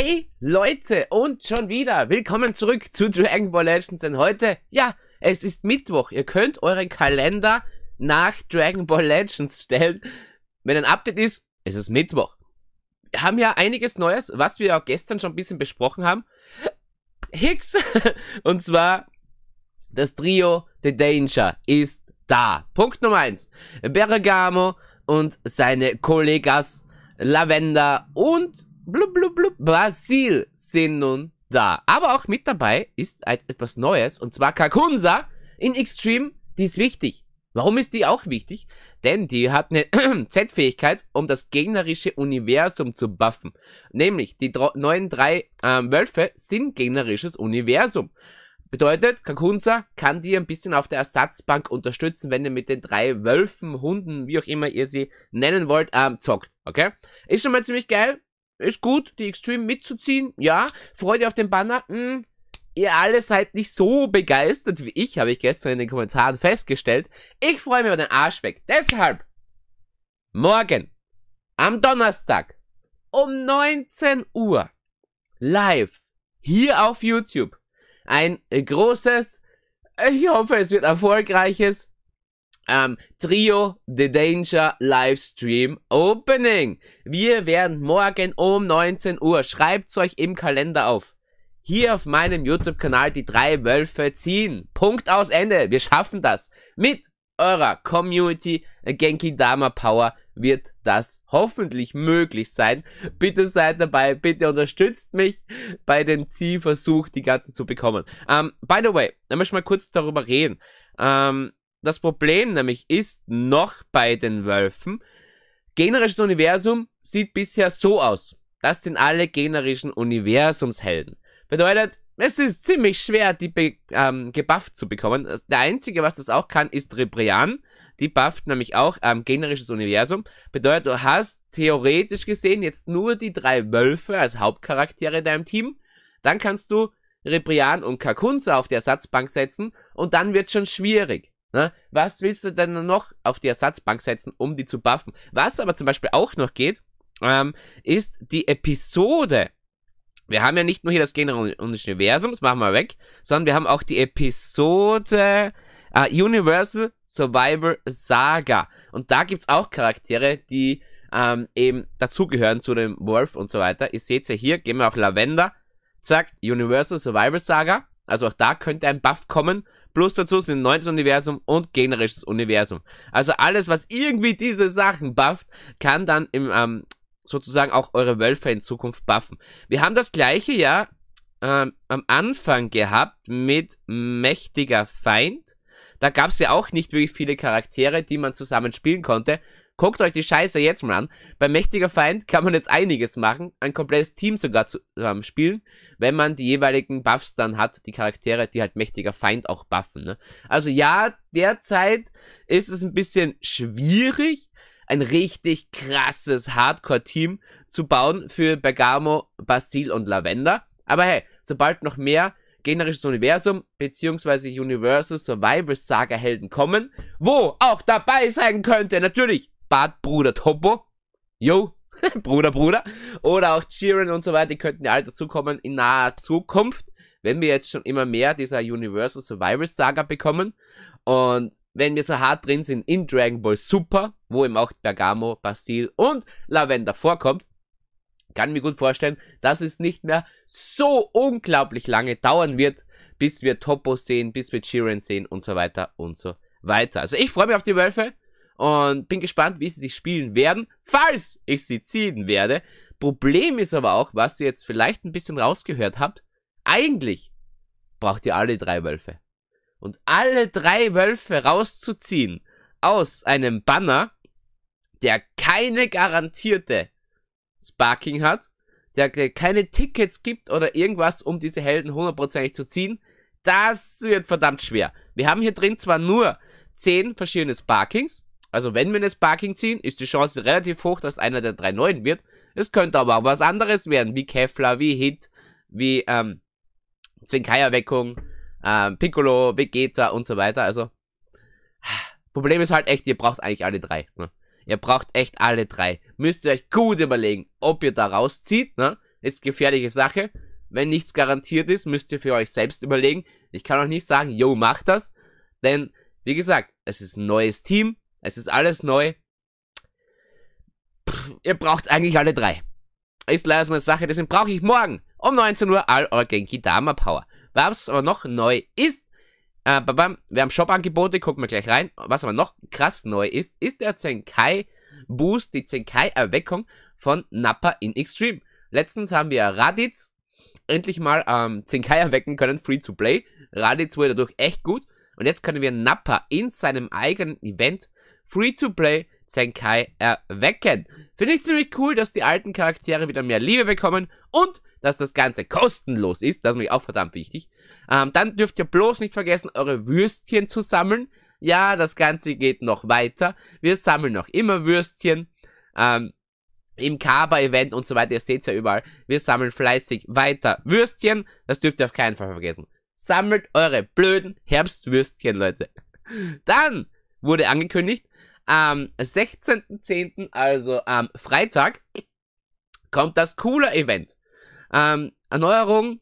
Hey Leute und schon wieder willkommen zurück zu Dragon Ball Legends denn heute, ja, es ist Mittwoch. Ihr könnt euren Kalender nach Dragon Ball Legends stellen. Wenn ein Update ist, es ist Mittwoch. Wir haben ja einiges Neues, was wir auch gestern schon ein bisschen besprochen haben. Hicks! Und zwar das Trio The Danger ist da. Punkt Nummer 1. Bergamo und seine Kollegas Lavender und blub, blub, blub, Brasil sind nun da. Aber auch mit dabei ist etwas Neues, und zwar Kakunsa in Extreme, die ist wichtig. Warum ist die auch wichtig? Denn die hat eine Z-Fähigkeit, um das gegnerische Universum zu buffen. Nämlich, die neuen drei ähm, Wölfe sind gegnerisches Universum. Bedeutet, Kakunsa kann die ein bisschen auf der Ersatzbank unterstützen, wenn ihr mit den drei Wölfen, Hunden, wie auch immer ihr sie nennen wollt, ähm, zockt. Okay? Ist schon mal ziemlich geil ist gut, die Extreme mitzuziehen, ja. Freut ihr auf den Banner? Hm. Ihr alle seid nicht so begeistert wie ich, habe ich gestern in den Kommentaren festgestellt. Ich freue mich über den Arsch weg. Deshalb, morgen, am Donnerstag, um 19 Uhr, live, hier auf YouTube, ein großes, ich hoffe es wird erfolgreiches ähm, Trio The Danger Livestream Opening. Wir werden morgen um 19 Uhr, schreibt's euch im Kalender auf, hier auf meinem YouTube-Kanal die drei Wölfe ziehen. Punkt aus Ende. Wir schaffen das. Mit eurer Community äh, Genki Dama Power wird das hoffentlich möglich sein. Bitte seid dabei, bitte unterstützt mich bei dem Zielversuch, die ganzen zu bekommen. Um, ähm, by the way, da möchte ich mal kurz darüber reden. Um, ähm, das Problem nämlich ist noch bei den Wölfen, generisches Universum sieht bisher so aus. Das sind alle generischen Universumshelden. Bedeutet, es ist ziemlich schwer, die be ähm, gebufft zu bekommen. Der einzige, was das auch kann, ist Rebrian. Die bufft nämlich auch ähm, generisches Universum. Bedeutet, du hast theoretisch gesehen jetzt nur die drei Wölfe als Hauptcharaktere in deinem Team. Dann kannst du Rebrian und Kakunza auf die Ersatzbank setzen und dann wird schon schwierig. Ne? Was willst du denn noch auf die Ersatzbank setzen, um die zu buffen? Was aber zum Beispiel auch noch geht, ähm, ist die Episode. Wir haben ja nicht nur hier das Generum des Universums, machen wir weg, sondern wir haben auch die Episode äh, Universal Survivor Saga. Und da gibt es auch Charaktere, die ähm, eben dazugehören zu dem Wolf und so weiter. Ihr seht ja hier, gehen wir auf Lavender, zack, Universal Survivor Saga. Also auch da könnte ein Buff kommen. Plus dazu sind neues Universum und generisches Universum. Also alles, was irgendwie diese Sachen bufft, kann dann im, ähm, sozusagen auch eure Wölfe in Zukunft buffen. Wir haben das gleiche ja ähm, am Anfang gehabt mit mächtiger Feind. Da gab es ja auch nicht wirklich viele Charaktere, die man zusammen spielen konnte. Guckt euch die Scheiße jetzt mal an. Bei mächtiger Feind kann man jetzt einiges machen, ein komplettes Team sogar zu ähm, spielen, wenn man die jeweiligen Buffs dann hat, die Charaktere, die halt mächtiger Feind auch buffen. Ne? Also ja, derzeit ist es ein bisschen schwierig, ein richtig krasses Hardcore-Team zu bauen für Bergamo, Basil und Lavender. Aber hey, sobald noch mehr generisches Universum bzw. Universal Survival Saga Helden kommen, wo auch dabei sein könnte natürlich Bart, Bruder, Topo. Yo, Bruder, Bruder. Oder auch Jiren und so weiter. Die könnten ja alle dazukommen in naher Zukunft, wenn wir jetzt schon immer mehr dieser Universal Survival Saga bekommen. Und wenn wir so hart drin sind in Dragon Ball Super, wo eben auch Bergamo, Basil und Lavender vorkommt, kann ich mir gut vorstellen, dass es nicht mehr so unglaublich lange dauern wird, bis wir Topo sehen, bis wir Chiron sehen und so weiter und so weiter. Also ich freue mich auf die Wölfe. Und bin gespannt, wie sie sich spielen werden, falls ich sie ziehen werde. Problem ist aber auch, was ihr jetzt vielleicht ein bisschen rausgehört habt, eigentlich braucht ihr alle drei Wölfe. Und alle drei Wölfe rauszuziehen aus einem Banner, der keine garantierte Sparking hat, der keine Tickets gibt oder irgendwas, um diese Helden hundertprozentig zu ziehen, das wird verdammt schwer. Wir haben hier drin zwar nur zehn verschiedene Sparkings, also wenn wir das Parking ziehen, ist die Chance relativ hoch, dass einer der drei neuen wird. Es könnte aber auch was anderes werden, wie Kevlar, wie Hit, wie ähm, Zenkai-Erweckung, ähm, Piccolo, Vegeta und so weiter. Also Problem ist halt echt, ihr braucht eigentlich alle drei. Ne? Ihr braucht echt alle drei. Müsst ihr euch gut überlegen, ob ihr da rauszieht. Ne? Ist gefährliche Sache. Wenn nichts garantiert ist, müsst ihr für euch selbst überlegen. Ich kann euch nicht sagen, yo, macht das. Denn, wie gesagt, es ist ein neues Team. Es ist alles neu. Pff, ihr braucht eigentlich alle drei. Ist leider so eine Sache, deswegen brauche ich morgen um 19 Uhr all euer Genki Dama Power. Was aber noch neu ist, äh, wir haben Shop-Angebote, gucken wir gleich rein. Was aber noch krass neu ist, ist der Zenkai Boost, die Zenkai-Erweckung von Nappa in Extreme. Letztens haben wir Raditz endlich mal ähm, Zenkai erwecken können, free to play. Raditz wurde dadurch echt gut. Und jetzt können wir Nappa in seinem eigenen Event Free-to-Play Senkai erwecken. Finde ich ziemlich cool, dass die alten Charaktere wieder mehr Liebe bekommen und dass das Ganze kostenlos ist. Das ist mir auch verdammt wichtig. Ähm, dann dürft ihr bloß nicht vergessen, eure Würstchen zu sammeln. Ja, das Ganze geht noch weiter. Wir sammeln noch immer Würstchen. Ähm, Im Kaba-Event und so weiter, ihr seht es ja überall. Wir sammeln fleißig weiter Würstchen. Das dürft ihr auf keinen Fall vergessen. Sammelt eure blöden Herbstwürstchen, Leute. Dann wurde angekündigt, am 16.10., also am Freitag, kommt das Cooler-Event. Ähm, Erneuerung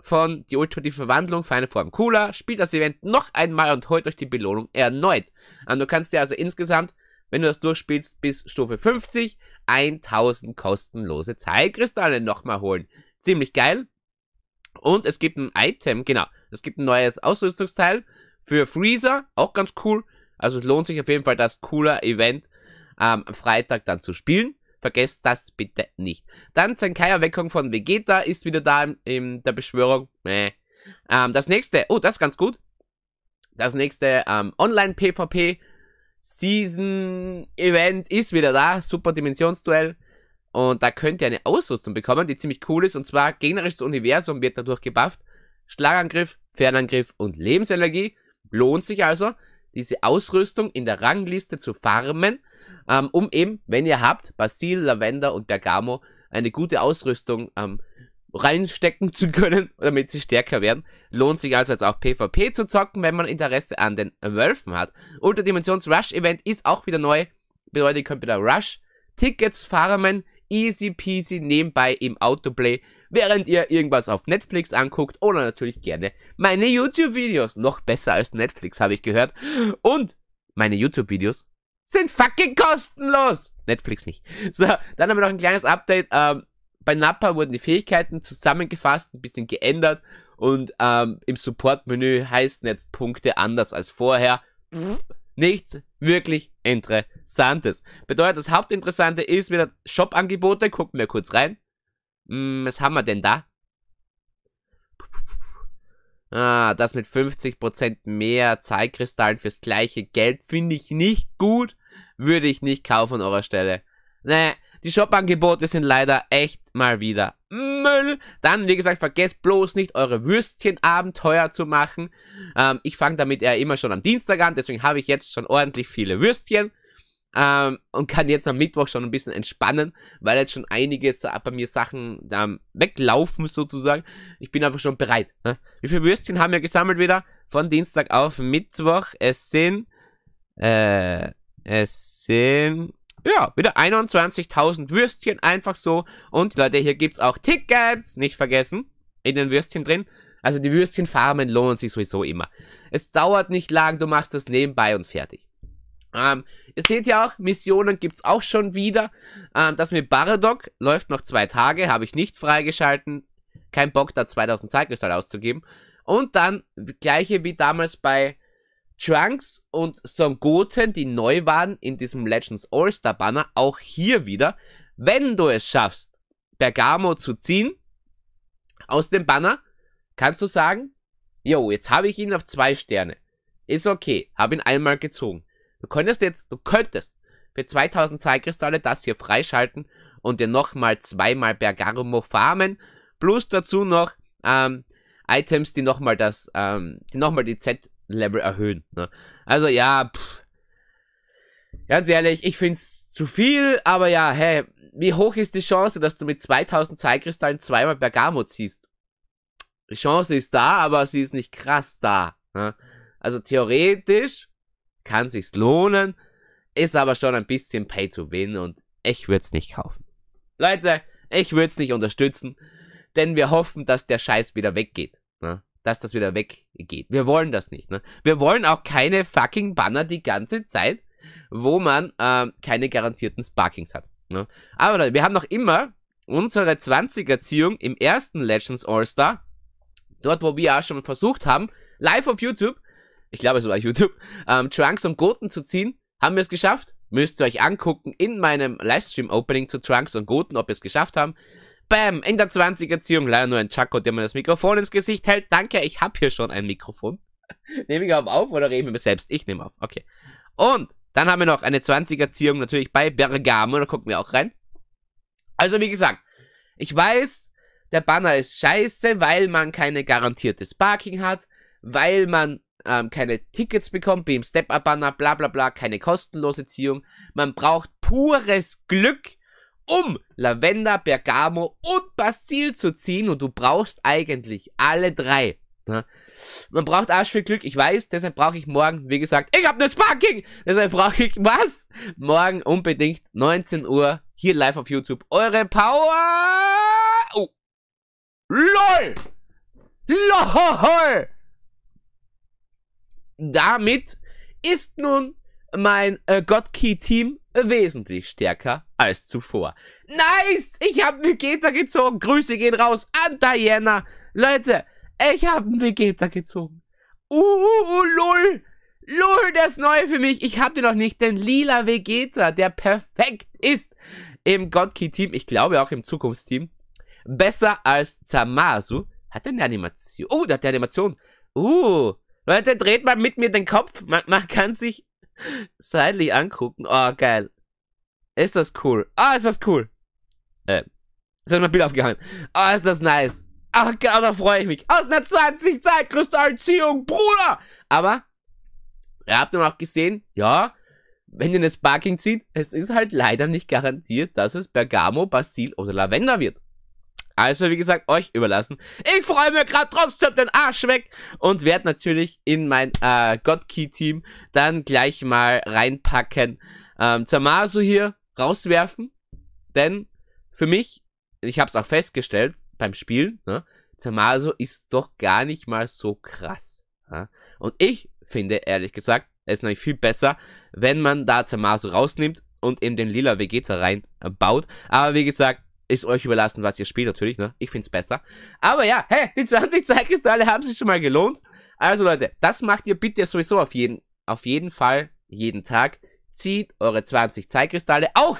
von die Ultra ultimative Verwandlung, feine Form Cooler, spielt das Event noch einmal und holt euch die Belohnung erneut. Ähm, du kannst dir also insgesamt, wenn du das durchspielst, bis Stufe 50 1000 kostenlose Zeitkristalle nochmal holen. Ziemlich geil. Und es gibt ein Item, genau, es gibt ein neues Ausrüstungsteil für Freezer, auch ganz cool. Also es lohnt sich auf jeden Fall das coole Event ähm, am Freitag dann zu spielen. Vergesst das bitte nicht. Dann Zenkai Erweckung von Vegeta ist wieder da in, in der Beschwörung. Mäh. Ähm, das nächste, oh, das ist ganz gut. Das nächste ähm, Online-PvP Season Event ist wieder da. Super Dimensionsduell. Und da könnt ihr eine Ausrüstung bekommen, die ziemlich cool ist. Und zwar gegnerisches Universum wird dadurch gebufft. Schlagangriff, Fernangriff und Lebensenergie. Lohnt sich also diese Ausrüstung in der Rangliste zu farmen, ähm, um eben, wenn ihr habt, Basil, Lavender und Bergamo, eine gute Ausrüstung ähm, reinstecken zu können, damit sie stärker werden. Lohnt sich also jetzt auch PvP zu zocken, wenn man Interesse an den Wölfen hat. Ultradimensions Rush Event ist auch wieder neu. Bedeutet, ihr könnt wieder Rush Tickets farmen, easy peasy nebenbei im Autoplay, während ihr irgendwas auf Netflix anguckt oder natürlich gerne meine YouTube-Videos. Noch besser als Netflix, habe ich gehört. Und meine YouTube-Videos sind fucking kostenlos. Netflix nicht. So, dann haben wir noch ein kleines Update. Ähm, bei Nappa wurden die Fähigkeiten zusammengefasst, ein bisschen geändert und ähm, im Support-Menü heißen jetzt Punkte anders als vorher. Nichts wirklich Interessantes. Bedeutet, das Hauptinteressante ist wieder Shop-Angebote. Gucken wir kurz rein. Hm, was haben wir denn da? Ah, das mit 50% mehr Zeitkristallen fürs gleiche Geld finde ich nicht gut. Würde ich nicht kaufen an eurer Stelle. Nee, die Shop-Angebote sind leider echt mal wieder Müll. Dann, wie gesagt, vergesst bloß nicht, eure Würstchenabenteuer zu machen. Ähm, ich fange damit ja immer schon am Dienstag an, deswegen habe ich jetzt schon ordentlich viele Würstchen. Ähm, und kann jetzt am Mittwoch schon ein bisschen entspannen, weil jetzt schon einiges bei mir Sachen ähm, weglaufen sozusagen. Ich bin einfach schon bereit. Ne? Wie viele Würstchen haben wir gesammelt wieder? Von Dienstag auf Mittwoch. Es sind, äh, es sind ja, wieder 21.000 Würstchen, einfach so. Und Leute, hier gibt's auch Tickets, nicht vergessen, in den Würstchen drin. Also die Würstchenfarmen lohnen sich sowieso immer. Es dauert nicht lang, du machst das nebenbei und fertig. Ähm, ihr seht ja auch, Missionen gibt's auch schon wieder. Ähm, das mit Baradoc läuft noch zwei Tage, habe ich nicht freigeschalten. Kein Bock, da 2000 Zeitkristall auszugeben. Und dann, gleiche wie damals bei Trunks und Son Goten, die neu waren in diesem Legends All-Star Banner, auch hier wieder, wenn du es schaffst, Bergamo zu ziehen aus dem Banner, kannst du sagen, jo, jetzt habe ich ihn auf zwei Sterne. Ist okay, habe ihn einmal gezogen. Du könntest jetzt, du könntest für 2000 Zeitkristalle das hier freischalten und dir nochmal zweimal Bergamo farmen, plus dazu noch ähm, Items, die nochmal das, ähm, die nochmal die Z Level erhöhen. Ne? Also ja, pff. ganz ehrlich, ich finde es zu viel, aber ja, hey, wie hoch ist die Chance, dass du mit 2000 Zeitkristallen zweimal Bergamo ziehst? Die Chance ist da, aber sie ist nicht krass da. Ne? Also theoretisch kann sich's lohnen, ist aber schon ein bisschen Pay to Win und ich würde es nicht kaufen. Leute, ich würde es nicht unterstützen, denn wir hoffen, dass der Scheiß wieder weggeht. Ne? dass das wieder weggeht. Wir wollen das nicht. Ne? Wir wollen auch keine fucking Banner die ganze Zeit, wo man ähm, keine garantierten Sparkings hat. Ne? Aber wir haben noch immer unsere 20er-Ziehung im ersten Legends All-Star, dort wo wir auch schon versucht haben, live auf YouTube, ich glaube es war YouTube, ähm, Trunks und Goten zu ziehen, haben wir es geschafft. Müsst ihr euch angucken in meinem Livestream-Opening zu Trunks und Goten, ob wir es geschafft haben. Bam! In der 20er-Ziehung leider nur ein Chaco, der mir das Mikrofon ins Gesicht hält. Danke, ich habe hier schon ein Mikrofon. nehme ich überhaupt auf oder reden wir mir selbst? Ich nehme auf. Okay. Und dann haben wir noch eine 20er-Ziehung natürlich bei Bergamo. Da gucken wir auch rein. Also, wie gesagt, ich weiß, der Banner ist scheiße, weil man keine garantiertes Parking hat, weil man ähm, keine Tickets bekommt, wie im Step-Up-Banner, bla bla bla, keine kostenlose Ziehung. Man braucht pures Glück, um Lavender, Bergamo und Basil zu ziehen und du brauchst eigentlich alle drei. Ne? Man braucht Arsch viel Glück, ich weiß, deshalb brauche ich morgen, wie gesagt, ich habe ne Sparking, deshalb brauche ich was? Morgen unbedingt 19 Uhr hier live auf YouTube eure Power. Oh. LOL! LOL! Damit ist nun mein äh, Gottkey-Team wesentlich stärker als zuvor. Nice! Ich habe Vegeta gezogen. Grüße gehen raus an Diana. Leute, ich habe einen Vegeta gezogen. Uh, uh, uh, lol. Lol, das Neue für mich. Ich habe den noch nicht, denn lila Vegeta, der perfekt ist im god key team ich glaube auch im Zukunftsteam, besser als Zamasu. Hat er eine Animation? Oh, der hat eine Animation. Uh, Leute, dreht mal mit mir den Kopf. Man, man kann sich Seitlich angucken. Oh, geil. Ist das cool? Ah, ist das cool. Äh. Jetzt hat mein Bild aufgehangen. Ah, ist das nice. Ach, genau, da freue ich mich. Aus ah, einer 20 Zeit Kristallziehung, Bruder! Aber, ihr habt dann auch gesehen, ja, wenn ihr das Sparking zieht, es ist halt leider nicht garantiert, dass es Bergamo, Basil oder Lavender wird. Also, wie gesagt, euch überlassen. Ich freue mich gerade trotzdem den Arsch weg und werde natürlich in mein äh, Godkey-Team dann gleich mal reinpacken. Ähm, Zamasu hier rauswerfen, denn für mich, ich habe es auch festgestellt beim Spielen, ne, Zamasu ist doch gar nicht mal so krass. Ja? Und ich finde, ehrlich gesagt, es ist nämlich viel besser, wenn man da Zamasu rausnimmt und eben den lila Vegeta reinbaut. Äh, Aber wie gesagt, ist euch überlassen, was ihr spielt, natürlich, ne? Ich find's besser. Aber ja, hey, die 20 Zeitkristalle haben sich schon mal gelohnt. Also Leute, das macht ihr bitte sowieso auf jeden, auf jeden Fall, jeden Tag. Zieht eure 20 Zeitkristalle. Auch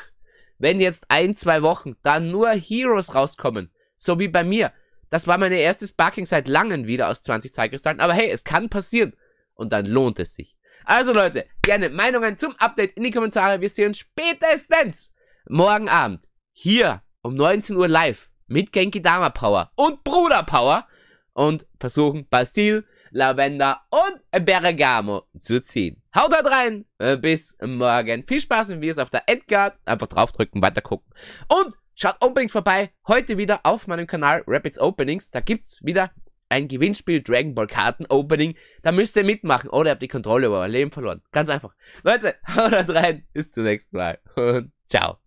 wenn jetzt ein, zwei Wochen dann nur Heroes rauskommen. So wie bei mir. Das war meine erste Sparking seit langem wieder aus 20 Zeitkristallen. Aber hey, es kann passieren. Und dann lohnt es sich. Also Leute, gerne Meinungen zum Update in die Kommentare. Wir sehen uns spätestens morgen Abend hier um 19 Uhr live mit Genki Dama Power und Bruder Power und versuchen Basil, Lavender und Bergamo zu ziehen. Haut halt rein, äh, bis morgen. Viel Spaß im Videos auf der Endcard. Einfach draufdrücken, weiter gucken. Und schaut unbedingt vorbei, heute wieder auf meinem Kanal Rapids Openings. Da gibt's wieder ein Gewinnspiel Dragon Ball Karten Opening. Da müsst ihr mitmachen oder ihr habt die Kontrolle über euer Leben verloren. Ganz einfach. Leute, haut halt rein. Bis zum nächsten Mal und ciao.